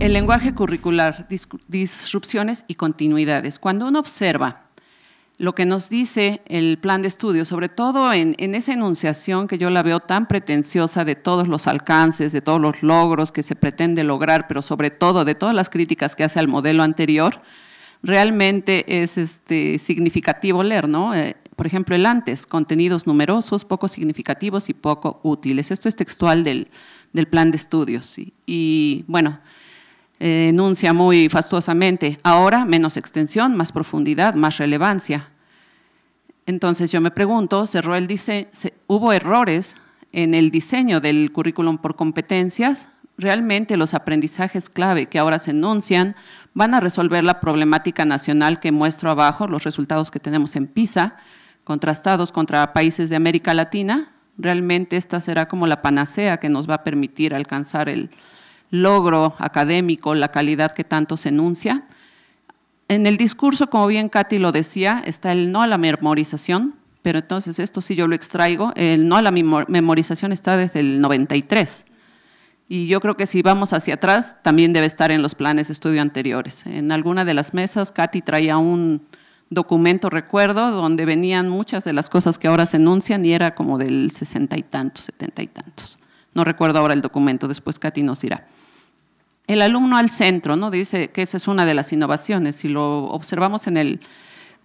El lenguaje curricular, disrupciones y continuidades. Cuando uno observa lo que nos dice el plan de estudio, sobre todo en, esa enunciación que yo la veo tan pretenciosa de todos los alcances, de todos los logros que se pretende lograr, pero sobre todo de todas las críticas que hace al modelo anterior, realmente es este, significativo leer, ¿no? Eh, por ejemplo, el antes, contenidos numerosos, poco significativos y poco útiles. Esto es textual del, plan de estudios. y bueno, eh, enuncia muy fastuosamente. Ahora menos extensión, más profundidad, más relevancia. Entonces yo me pregunto, ¿cerró ¿hubo errores en el diseño del currículum por competencias? ¿Realmente los aprendizajes clave que ahora se enuncian van a resolver la problemática nacional que muestro abajo, los resultados que tenemos en PISA, contrastados contra países de América Latina? ¿Realmente esta será como la panacea que nos va a permitir alcanzar el, logro académico, la calidad que tanto se enuncia. En el discurso, como bien Katy lo decía, está el no a la memorización, pero entonces esto sí yo lo extraigo, el no a la memorización está desde el 93. Y yo creo que si vamos hacia atrás, también debe estar en los planes de estudio anteriores. En alguna de las mesas, Katy traía un documento, recuerdo, donde venían muchas de las cosas que ahora se enuncian y era como del sesenta y tantos, setenta y tantos no recuerdo ahora el documento, después Katy nos dirá. El alumno al centro, ¿no? Dice que esa es una de las innovaciones. Si lo observamos en el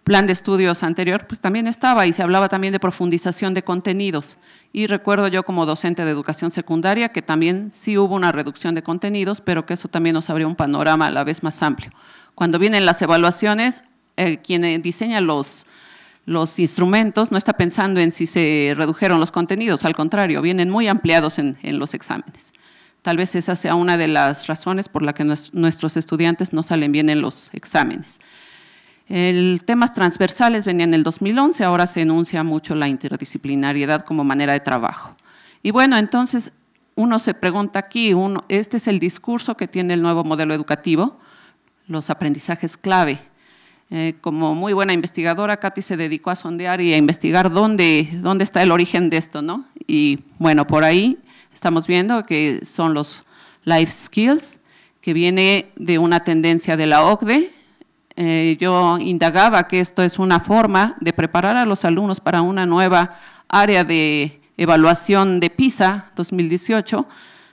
plan de estudios anterior, pues también estaba y se hablaba también de profundización de contenidos. Y recuerdo yo como docente de educación secundaria que también sí hubo una reducción de contenidos, pero que eso también nos abrió un panorama a la vez más amplio. Cuando vienen las evaluaciones, eh, quien eh, diseña los, los instrumentos, no está pensando en si se redujeron los contenidos, al contrario, vienen muy ampliados en, los exámenes. Tal vez esa sea una de las razones por la que nuestros estudiantes no salen bien en los exámenes. El temas transversales venía en el 2011, ahora se enuncia mucho la interdisciplinariedad como manera de trabajo. Y bueno, entonces uno se pregunta aquí, este es el discurso que tiene el nuevo modelo educativo, los aprendizajes clave, eh, como muy buena investigadora, Katy se dedicó a sondear y a investigar dónde, dónde está el origen de esto, ¿no? Y bueno, por ahí estamos viendo que son los life skills, que viene de una tendencia de la OCDE. Eh, yo indagaba que esto es una forma de preparar a los alumnos para una nueva área de evaluación de PISA 2018,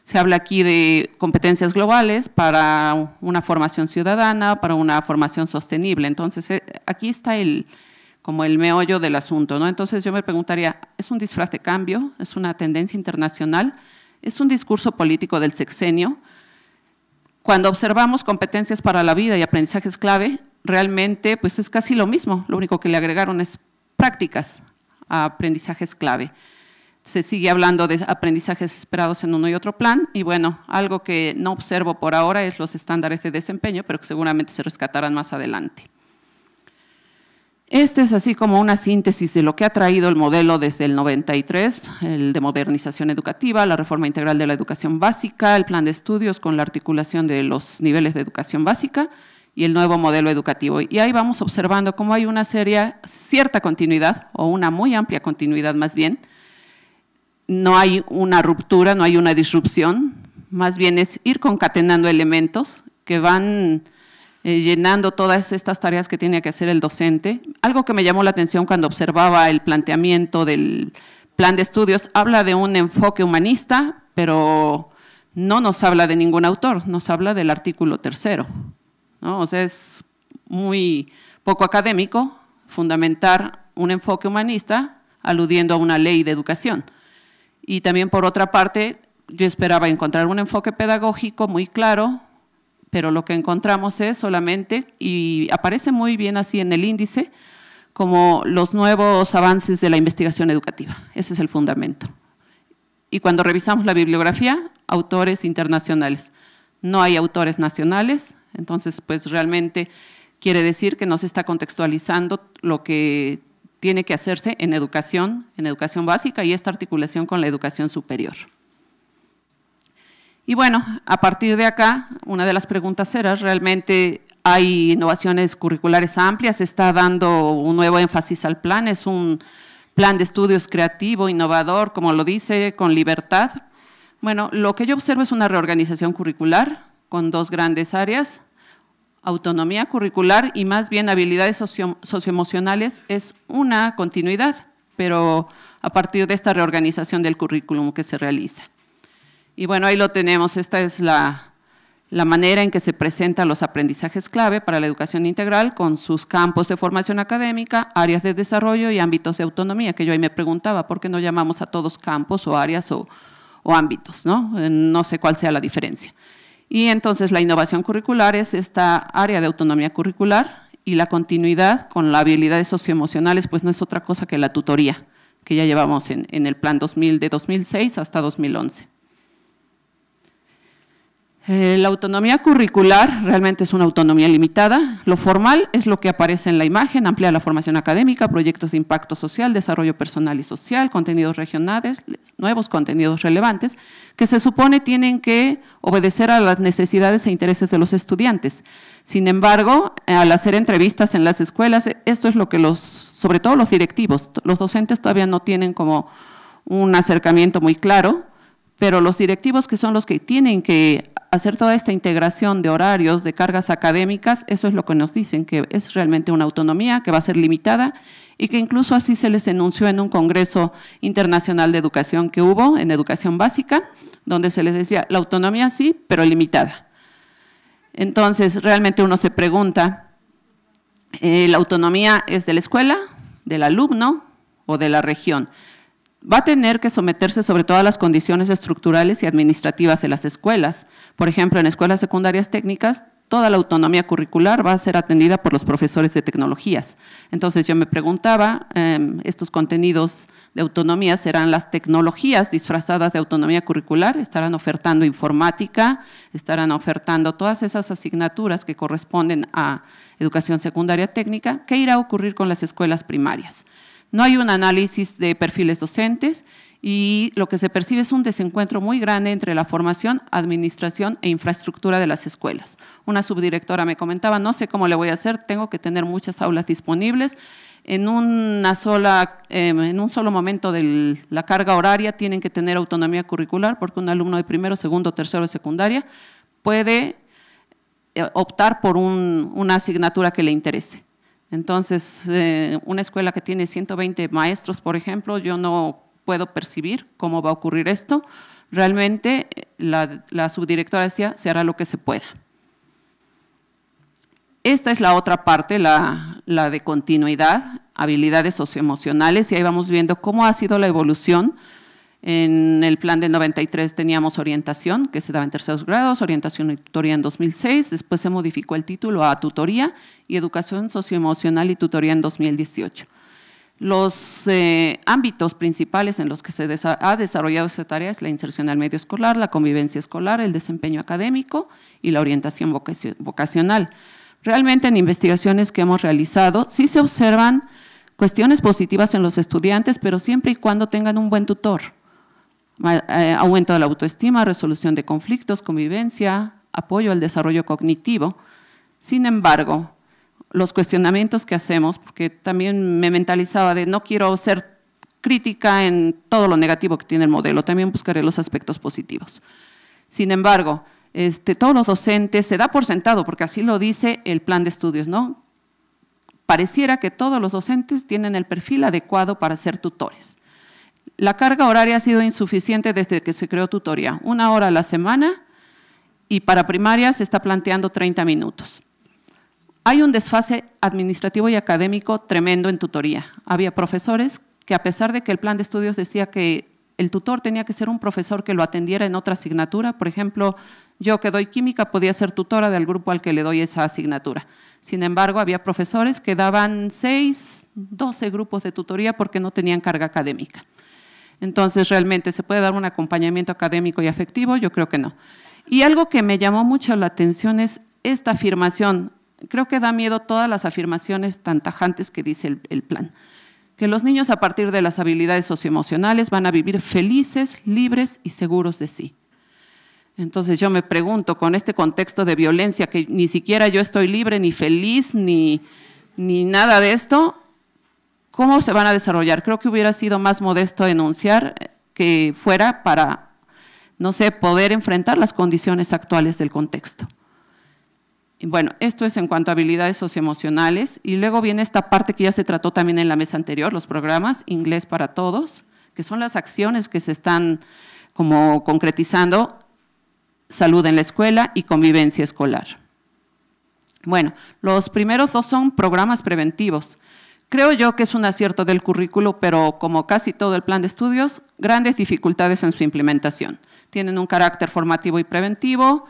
se habla aquí de competencias globales para una formación ciudadana, para una formación sostenible. Entonces, eh, aquí está el, como el meollo del asunto. ¿no? Entonces, yo me preguntaría, ¿es un disfraz de cambio? ¿Es una tendencia internacional? ¿Es un discurso político del sexenio? Cuando observamos competencias para la vida y aprendizajes clave, realmente pues es casi lo mismo, lo único que le agregaron es prácticas a aprendizajes clave se sigue hablando de aprendizajes esperados en uno y otro plan y bueno, algo que no observo por ahora es los estándares de desempeño, pero que seguramente se rescatarán más adelante. Este es así como una síntesis de lo que ha traído el modelo desde el 93, el de modernización educativa, la reforma integral de la educación básica, el plan de estudios con la articulación de los niveles de educación básica y el nuevo modelo educativo. Y ahí vamos observando cómo hay una seria, cierta continuidad, o una muy amplia continuidad más bien, no hay una ruptura, no hay una disrupción, más bien es ir concatenando elementos que van eh, llenando todas estas tareas que tiene que hacer el docente. Algo que me llamó la atención cuando observaba el planteamiento del plan de estudios, habla de un enfoque humanista, pero no nos habla de ningún autor, nos habla del artículo tercero. ¿no? O sea, es muy poco académico fundamentar un enfoque humanista aludiendo a una ley de educación. Y también por otra parte, yo esperaba encontrar un enfoque pedagógico muy claro, pero lo que encontramos es solamente, y aparece muy bien así en el índice, como los nuevos avances de la investigación educativa. Ese es el fundamento. Y cuando revisamos la bibliografía, autores internacionales. No hay autores nacionales, entonces pues realmente quiere decir que no se está contextualizando lo que tiene que hacerse en educación, en educación básica y esta articulación con la educación superior. Y bueno, a partir de acá, una de las preguntas era, realmente hay innovaciones curriculares amplias, está dando un nuevo énfasis al plan, es un plan de estudios creativo, innovador, como lo dice, con libertad. Bueno, lo que yo observo es una reorganización curricular con dos grandes áreas, autonomía curricular y más bien habilidades socioemocionales es una continuidad, pero a partir de esta reorganización del currículum que se realiza. Y bueno, ahí lo tenemos, esta es la, manera en que se presentan los aprendizajes clave para la educación integral con sus campos de formación académica, áreas de desarrollo y ámbitos de autonomía, que yo ahí me preguntaba, ¿por qué no llamamos a todos campos o áreas o, ámbitos? ¿no? Eh, no sé cuál sea la diferencia. Y entonces la innovación curricular es esta área de autonomía curricular y la continuidad con las habilidades socioemocionales, pues no es otra cosa que la tutoría, que ya llevamos en, en el plan 2000 de 2006 hasta 2011. Eh, la autonomía curricular realmente es una autonomía limitada. Lo formal es lo que aparece en la imagen, amplía la formación académica, proyectos de impacto social, desarrollo personal y social, contenidos regionales, nuevos contenidos relevantes, que se supone tienen que obedecer a las necesidades e intereses de los estudiantes. Sin embargo, al hacer entrevistas en las escuelas, esto es lo que los, sobre todo los directivos, los docentes todavía no tienen como un acercamiento muy claro, pero los directivos que son los que tienen que hacer toda esta integración de horarios, de cargas académicas, eso es lo que nos dicen, que es realmente una autonomía que va a ser limitada y que incluso así se les enunció en un Congreso Internacional de Educación que hubo en Educación Básica, donde se les decía, la autonomía sí, pero limitada. Entonces, realmente uno se pregunta, eh, ¿la autonomía es de la escuela, del alumno o de la región? va a tener que someterse sobre todas a las condiciones estructurales y administrativas de las escuelas. Por ejemplo, en escuelas secundarias técnicas, toda la autonomía curricular va a ser atendida por los profesores de tecnologías. Entonces yo me preguntaba, em, estos contenidos de autonomía serán las tecnologías disfrazadas de autonomía curricular, estarán ofertando informática, estarán ofertando todas esas asignaturas que corresponden a educación secundaria técnica, ¿qué irá a ocurrir con las escuelas primarias? No hay un análisis de perfiles docentes y lo que se percibe es un desencuentro muy grande entre la formación, administración e infraestructura de las escuelas. Una subdirectora me comentaba, no sé cómo le voy a hacer, tengo que tener muchas aulas disponibles, en, una sola, em, en un solo momento de la carga horaria tienen que tener autonomía curricular porque un alumno de primero, segundo, tercero o secundaria puede eh, optar por una asignatura que le interese. Entonces, eh, una escuela que tiene 120 maestros, por ejemplo, yo no puedo percibir cómo va a ocurrir esto. Realmente, eh, la, subdirectora decía, se hará lo que se pueda. Esta es la otra parte, la, la de continuidad, habilidades socioemocionales, y ahí vamos viendo cómo ha sido la evolución en el plan del 93 teníamos orientación, que se daba en terceros grados, orientación y tutoría en 2006, después se modificó el título a tutoría y educación socioemocional y tutoría en 2018. Los eh, ámbitos principales en los que se ha desarrollado esta tarea es la inserción al medio escolar, la convivencia escolar, el desempeño académico y la orientación vocacional. Realmente en investigaciones que hemos realizado sí se observan cuestiones positivas en los estudiantes, pero siempre y cuando tengan un buen tutor. Eh, aumento de la autoestima, resolución de conflictos, convivencia, apoyo al desarrollo cognitivo. Sin embargo, los cuestionamientos que hacemos, porque también me mentalizaba de no quiero ser crítica en todo lo negativo que tiene el modelo, también buscaré los aspectos positivos. Sin embargo, este, todos los docentes, se da por sentado, porque así lo dice el plan de estudios, ¿no? Pareciera que todos los docentes tienen el perfil adecuado para ser tutores. La carga horaria ha sido insuficiente desde que se creó tutoría, una hora a la semana y para primaria se está planteando 30 minutos. Hay un desfase administrativo y académico tremendo en tutoría. Había profesores que a pesar de que el plan de estudios decía que el tutor tenía que ser un profesor que lo atendiera en otra asignatura, por ejemplo, yo que doy química podía ser tutora del grupo al que le doy esa asignatura. Sin embargo, había profesores que daban 6, 12 grupos de tutoría porque no tenían carga académica. Entonces, realmente, ¿se puede dar un acompañamiento académico y afectivo? Yo creo que no. Y algo que me llamó mucho la atención es esta afirmación. Creo que da miedo todas las afirmaciones tan tajantes que dice el, plan. Que los niños a partir de las habilidades socioemocionales van a vivir felices, libres y seguros de sí. Entonces yo me pregunto, con este contexto de violencia, que ni siquiera yo estoy libre, ni feliz, ni nada de esto, ¿Cómo se van a desarrollar? Creo que hubiera sido más modesto enunciar eh, que fuera para, no sé, poder enfrentar las condiciones actuales del contexto. Bueno, esto es en cuanto a habilidades socioemocionales y luego viene esta parte que ya se trató también en la mesa anterior, los programas Inglés para Todos, que son las acciones que se están como concretizando, salud en la escuela y convivencia escolar. Bueno, los primeros dos son programas preventivos. Creo yo que es un acierto del currículo, pero como casi todo el plan de estudios, grandes dificultades en su implementación. Tienen un carácter formativo y preventivo,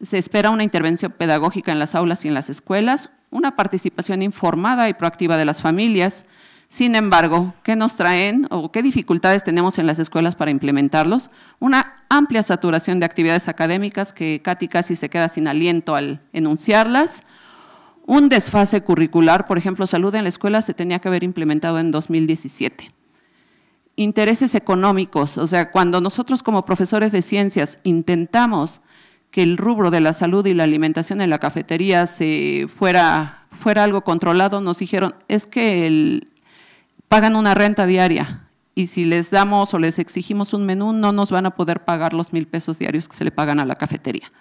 se espera una intervención pedagógica en las aulas y en las escuelas, una participación informada y proactiva de las familias. Sin embargo, ¿qué nos traen o qué dificultades tenemos en las escuelas para implementarlos? Una amplia saturación de actividades académicas que Katy casi se queda sin aliento al enunciarlas, un desfase curricular, por ejemplo, salud en la escuela se tenía que haber implementado en 2017. Intereses económicos, o sea, cuando nosotros como profesores de ciencias intentamos que el rubro de la salud y la alimentación en la cafetería se fuera, fuera algo controlado, nos dijeron, es que pagan una renta diaria y si les damos o les exigimos un menú, no nos van a poder pagar los mil pesos diarios que se le pagan a la cafetería.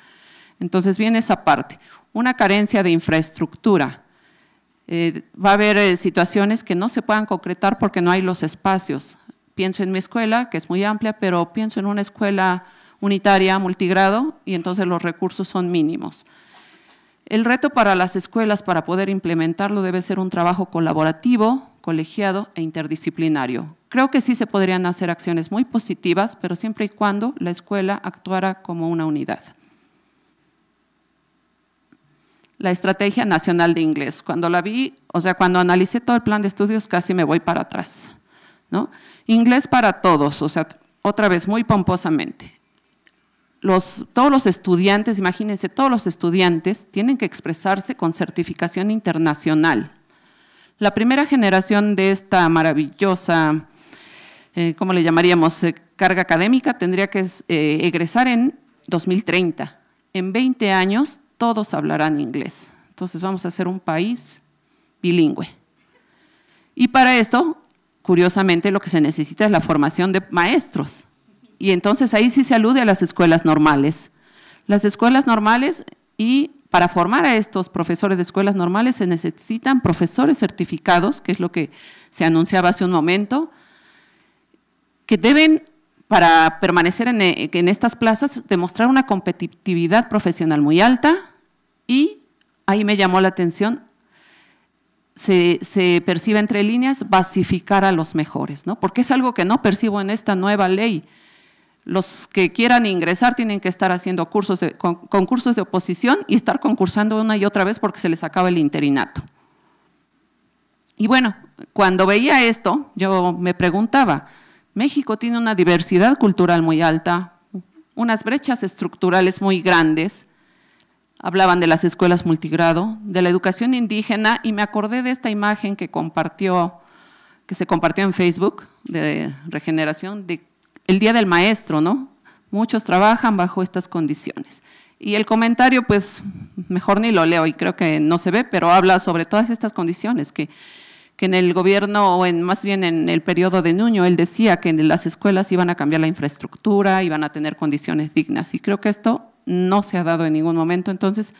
Entonces viene esa parte una carencia de infraestructura. Eh, va a haber eh, situaciones que no se puedan concretar porque no hay los espacios. Pienso en mi escuela, que es muy amplia, pero pienso en una escuela unitaria, multigrado, y entonces los recursos son mínimos. El reto para las escuelas para poder implementarlo debe ser un trabajo colaborativo, colegiado e interdisciplinario. Creo que sí se podrían hacer acciones muy positivas, pero siempre y cuando la escuela actuara como una unidad la Estrategia Nacional de Inglés. Cuando la vi, o sea, cuando analicé todo el plan de estudios, casi me voy para atrás. ¿no? Inglés para todos, o sea, otra vez, muy pomposamente. Los, todos los estudiantes, imagínense, todos los estudiantes tienen que expresarse con certificación internacional. La primera generación de esta maravillosa, eh, ¿cómo le llamaríamos?, eh, carga académica tendría que eh, egresar en 2030. En 20 años todos hablarán inglés. Entonces vamos a ser un país bilingüe. Y para esto, curiosamente, lo que se necesita es la formación de maestros. Y entonces ahí sí se alude a las escuelas normales. Las escuelas normales y para formar a estos profesores de escuelas normales se necesitan profesores certificados, que es lo que se anunciaba hace un momento, que deben para permanecer eh, en, estas plazas, demostrar una competitividad profesional muy alta y ahí me llamó la atención se, percibe entre líneas basificar a los mejores, ¿no? Porque es algo que no percibo en esta nueva ley. Los que quieran ingresar tienen que estar haciendo cursos concursos de oposición y estar concursando una y otra vez porque se les acaba el interinato. Y bueno, cuando veía esto, yo me preguntaba, México tiene una diversidad cultural muy alta, unas brechas estructurales muy grandes. Hablaban de las escuelas multigrado, de la educación indígena y me acordé de esta imagen que compartió que se compartió en Facebook de regeneración de el Día del Maestro, ¿no? Muchos trabajan bajo estas condiciones. Y el comentario, pues, mejor ni lo leo y creo que no se ve, pero habla sobre todas estas condiciones que que en el gobierno, o en más bien en el periodo de Nuño, él decía que en las escuelas iban a cambiar la infraestructura, iban a tener condiciones dignas. Y creo que esto no se ha dado en ningún momento. Entonces,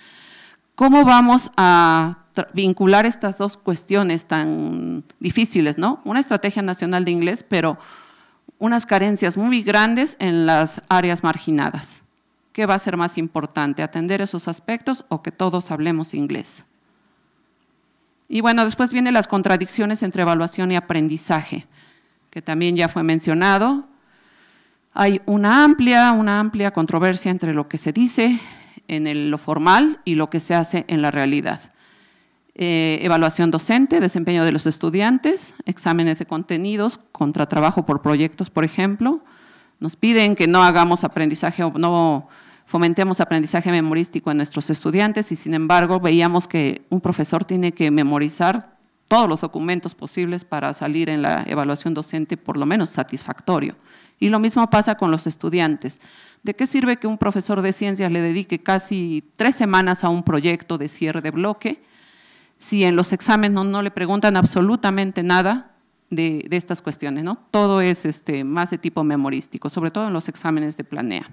¿cómo vamos a vincular estas dos cuestiones tan difíciles, ¿no? Una estrategia nacional de inglés, pero unas carencias muy grandes en las áreas marginadas. ¿Qué va a ser más importante, atender esos aspectos o que todos hablemos inglés? Y bueno, después vienen las contradicciones entre evaluación y aprendizaje, que también ya fue mencionado. Hay una amplia, una amplia controversia entre lo que se dice en lo formal y lo que se hace en la realidad. Eh, evaluación docente, desempeño de los estudiantes, exámenes de contenidos contratrabajo por proyectos, por ejemplo. Nos piden que no hagamos aprendizaje, o no fomentemos aprendizaje memorístico en nuestros estudiantes y sin embargo veíamos que un profesor tiene que memorizar todos los documentos posibles para salir en la evaluación docente por lo menos satisfactorio. Y lo mismo pasa con los estudiantes. ¿De qué sirve que un profesor de ciencias le dedique casi tres semanas a un proyecto de cierre de bloque si en los exámenes no, le preguntan absolutamente nada de, estas cuestiones? Todo es este, más de tipo memorístico, sobre todo en los exámenes de planea.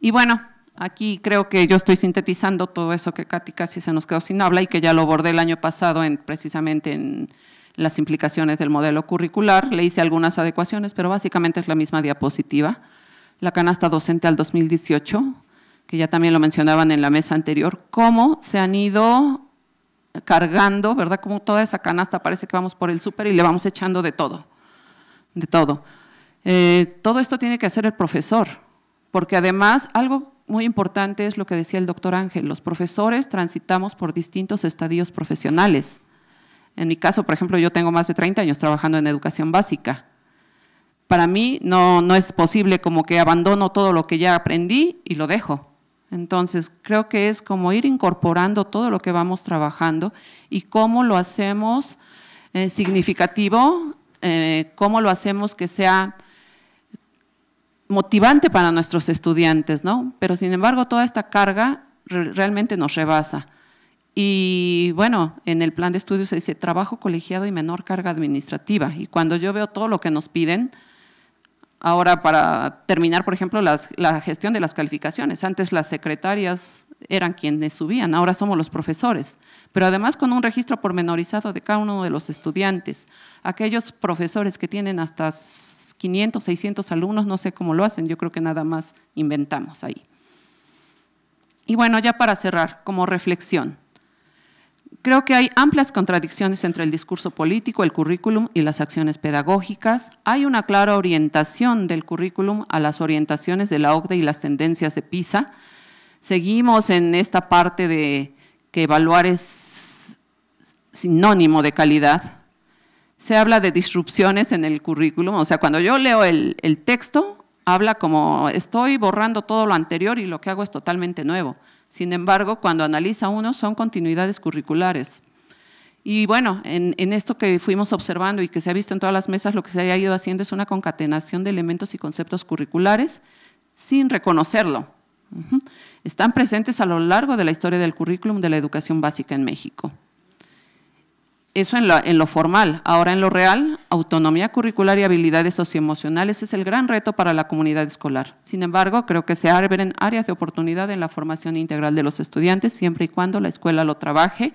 Y bueno, aquí creo que yo estoy sintetizando todo eso que Katy casi se nos quedó sin habla y que ya lo abordé el año pasado en, precisamente en las implicaciones del modelo curricular. Le hice algunas adecuaciones, pero básicamente es la misma diapositiva. La canasta docente al 2018, que ya también lo mencionaban en la mesa anterior, cómo se han ido cargando, ¿verdad? Como toda esa canasta parece que vamos por el súper y le vamos echando de todo, de todo. Eh, todo esto tiene que hacer el profesor porque además algo muy importante es lo que decía el doctor Ángel, los profesores transitamos por distintos estadios profesionales. En mi caso, por ejemplo, yo tengo más de 30 años trabajando en educación básica. Para mí no, es posible como que abandono todo lo que ya aprendí y lo dejo. Entonces, creo que es como ir incorporando todo lo que vamos trabajando y cómo lo hacemos eh, significativo, eh, cómo lo hacemos que sea motivante para nuestros estudiantes, ¿no? Pero sin embargo, toda esta carga realmente nos rebasa. Y bueno, en el plan de estudios se dice trabajo colegiado y menor carga administrativa. Y cuando yo veo todo lo que nos piden, Ahora, para terminar, por ejemplo, la gestión de las calificaciones. Antes las secretarias eran quienes subían, ahora somos los profesores, pero además con un registro pormenorizado de cada uno de los estudiantes. Aquellos profesores que tienen hasta 500, 600 alumnos, no sé cómo lo hacen, yo creo que nada más inventamos ahí. Y bueno, ya para cerrar, como reflexión, Creo que hay amplias contradicciones entre el discurso político, el currículum y las acciones pedagógicas. Hay una clara orientación del currículum a las orientaciones de la OCDE y las tendencias de PISA. Seguimos en esta parte de que evaluar es sinónimo de calidad. Se habla de disrupciones en el currículum, o sea, cuando yo leo el, el texto, habla como estoy borrando todo lo anterior y lo que hago es totalmente nuevo. Sin embargo, cuando analiza uno, son continuidades curriculares. Y bueno, en, esto que fuimos observando y que se ha visto en todas las mesas, lo que se ha ido haciendo es una concatenación de elementos y conceptos curriculares sin reconocerlo. Están presentes a lo largo de la historia del currículum de la educación básica en México. Eso en, lo formal. Ahora en lo real, autonomía curricular y habilidades socioemocionales es el gran reto para la comunidad escolar. Sin embargo, creo que se abren áreas de oportunidad en la formación integral de los estudiantes, siempre y cuando la escuela lo trabaje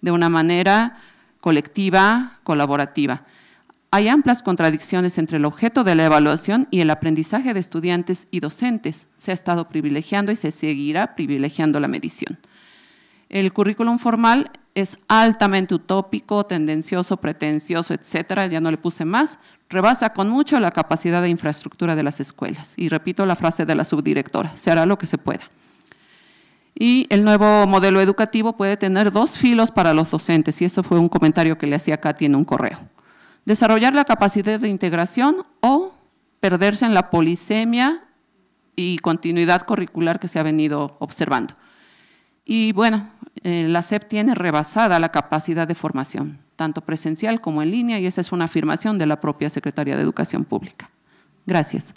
de una manera colectiva, colaborativa. Hay amplias contradicciones entre el objeto de la evaluación y el aprendizaje de estudiantes y docentes. Se ha estado privilegiando y se seguirá privilegiando la medición. El currículum formal es altamente utópico, tendencioso, pretencioso, etcétera, ya no le puse más, rebasa con mucho la capacidad de infraestructura de las escuelas. Y repito la frase de la subdirectora, se hará lo que se pueda. Y el nuevo modelo educativo puede tener dos filos para los docentes, y eso fue un comentario que le hacía Katy en un correo. Desarrollar la capacidad de integración o perderse en la polisemia y continuidad curricular que se ha venido observando. Y bueno, eh, la SEP tiene rebasada la capacidad de formación, tanto presencial como en línea, y esa es una afirmación de la propia Secretaría de Educación Pública. Gracias.